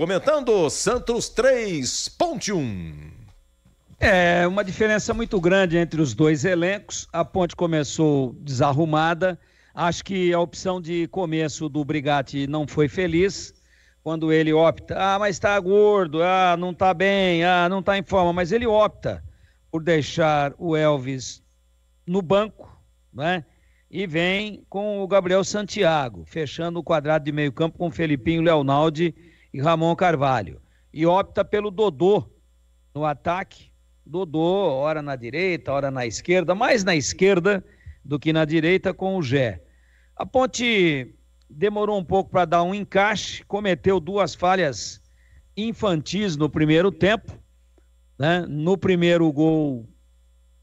Comentando Santos 3, Ponte 1. É, uma diferença muito grande entre os dois elencos. A Ponte começou desarrumada. Acho que a opção de começo do Brigatti não foi feliz. Quando ele opta, ah, mas está gordo, ah, não está bem, ah, não está em forma, mas ele opta por deixar o Elvis no banco, né? E vem com o Gabriel Santiago, fechando o quadrado de meio campo com o Felipinho Leonaldi e Ramon Carvalho. E opta pelo Dodô no ataque. Dodô, ora na direita, ora na esquerda, mais na esquerda do que na direita com o Gé. A Ponte demorou um pouco para dar um encaixe, cometeu duas falhas infantis no primeiro tempo. Né? No primeiro gol,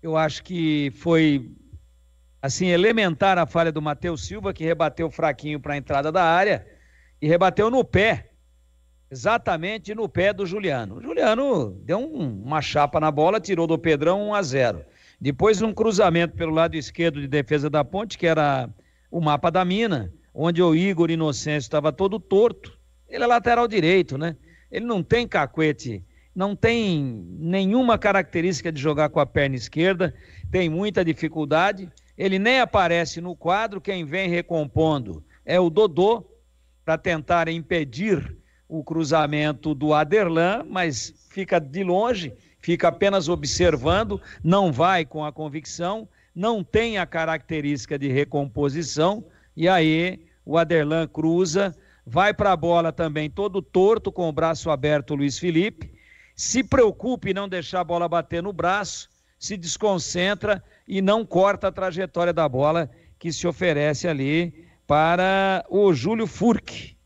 eu acho que foi assim elementar a falha do Matheus Silva, que rebateu fraquinho para a entrada da área e rebateu no pé Exatamente no pé do Juliano. O Juliano deu um, uma chapa na bola, tirou do Pedrão 1 a 0. Depois um cruzamento pelo lado esquerdo de defesa da ponte, que era o mapa da mina, onde o Igor Inocêncio estava todo torto. Ele é lateral direito, né? Ele não tem cacuete, não tem nenhuma característica de jogar com a perna esquerda, tem muita dificuldade. Ele nem aparece no quadro, quem vem recompondo é o Dodô para tentar impedir o cruzamento do Aderlan, mas fica de longe, fica apenas observando, não vai com a convicção, não tem a característica de recomposição, e aí o Aderlan cruza, vai para a bola também todo torto, com o braço aberto, Luiz Felipe, se preocupe em não deixar a bola bater no braço, se desconcentra e não corta a trajetória da bola que se oferece ali para o Júlio Furque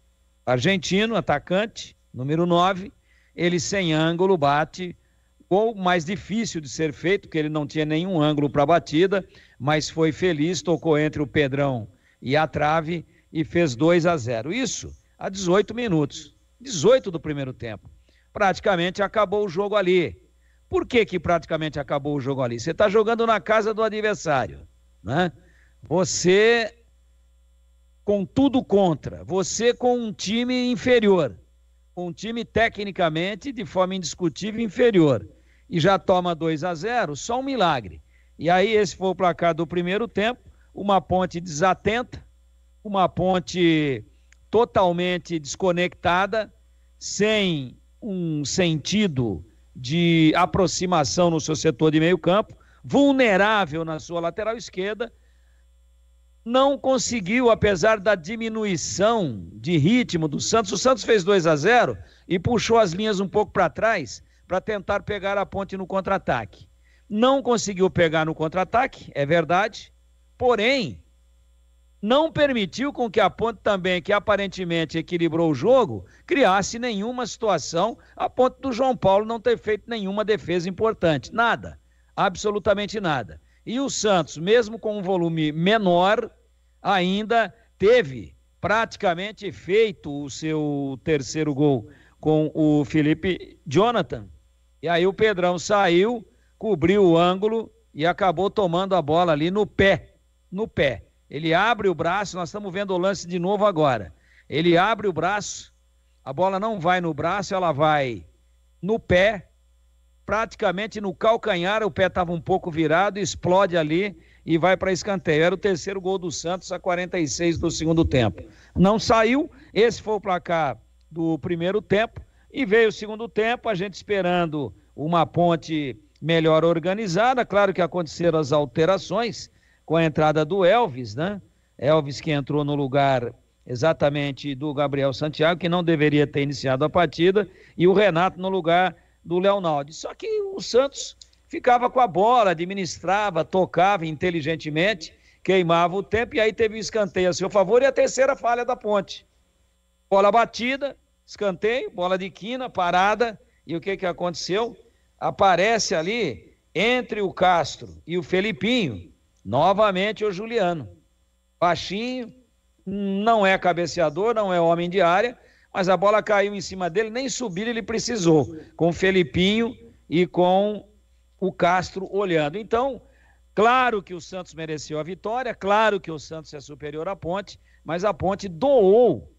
argentino, atacante, número 9. Ele sem ângulo bate gol mais difícil de ser feito, porque ele não tinha nenhum ângulo para batida, mas foi feliz, tocou entre o Pedrão e a trave e fez 2 a 0. Isso a 18 minutos, 18 do primeiro tempo. Praticamente acabou o jogo ali. Por que que praticamente acabou o jogo ali? Você está jogando na casa do adversário, né? Você com tudo contra, você com um time inferior, um time tecnicamente, de forma indiscutível, inferior, e já toma 2 a 0 só um milagre. E aí, esse foi o placar do primeiro tempo, uma ponte desatenta, uma ponte totalmente desconectada, sem um sentido de aproximação no seu setor de meio campo, vulnerável na sua lateral esquerda não conseguiu, apesar da diminuição de ritmo do Santos. O Santos fez 2 a 0 e puxou as linhas um pouco para trás para tentar pegar a ponte no contra-ataque. Não conseguiu pegar no contra-ataque, é verdade, porém, não permitiu com que a ponte também, que aparentemente equilibrou o jogo, criasse nenhuma situação a ponto do João Paulo não ter feito nenhuma defesa importante. Nada, absolutamente nada. E o Santos, mesmo com um volume menor, ainda teve praticamente feito o seu terceiro gol com o Felipe Jonathan. E aí o Pedrão saiu, cobriu o ângulo e acabou tomando a bola ali no pé, no pé. Ele abre o braço, nós estamos vendo o lance de novo agora. Ele abre o braço, a bola não vai no braço, ela vai no pé praticamente no calcanhar, o pé estava um pouco virado, explode ali e vai para escanteio. Era o terceiro gol do Santos a 46 do segundo tempo. Não saiu, esse foi o placar do primeiro tempo e veio o segundo tempo, a gente esperando uma ponte melhor organizada. Claro que aconteceram as alterações com a entrada do Elvis, né? Elvis que entrou no lugar exatamente do Gabriel Santiago, que não deveria ter iniciado a partida, e o Renato no lugar do Leonardo. Só que o Santos ficava com a bola, administrava, tocava inteligentemente, queimava o tempo e aí teve o um escanteio a seu favor e a terceira falha da ponte. Bola batida, escanteio, bola de quina, parada, e o que que aconteceu? Aparece ali entre o Castro e o Felipinho, novamente o Juliano. Baixinho, não é cabeceador, não é homem de área, mas a bola caiu em cima dele, nem subir ele precisou, com o Felipinho e com o Castro olhando. Então, claro que o Santos mereceu a vitória, claro que o Santos é superior à Ponte, mas a Ponte doou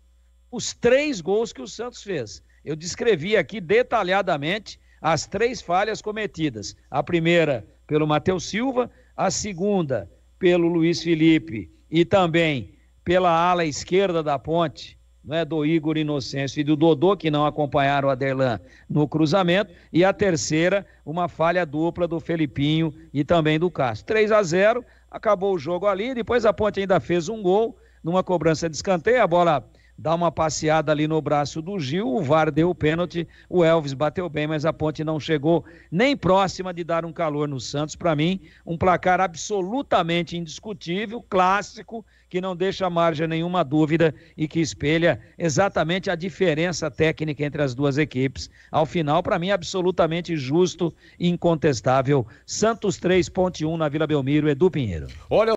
os três gols que o Santos fez. Eu descrevi aqui detalhadamente as três falhas cometidas: a primeira pelo Matheus Silva, a segunda pelo Luiz Felipe e também pela ala esquerda da Ponte né, do Igor Inocêncio e do Dodô, que não acompanharam o Aderlan no cruzamento. E a terceira, uma falha dupla do Felipinho e também do Castro. 3 a 0 acabou o jogo ali. Depois a Ponte ainda fez um gol numa cobrança de escanteio. A bola dá uma passeada ali no braço do Gil. O VAR deu o pênalti. O Elvis bateu bem, mas a Ponte não chegou nem próxima de dar um calor no Santos. Para mim, um placar absolutamente indiscutível, clássico que não deixa margem nenhuma dúvida e que espelha exatamente a diferença técnica entre as duas equipes. Ao final, para mim, é absolutamente justo e incontestável. Santos 3.1 na Vila Belmiro, Edu Pinheiro. Olha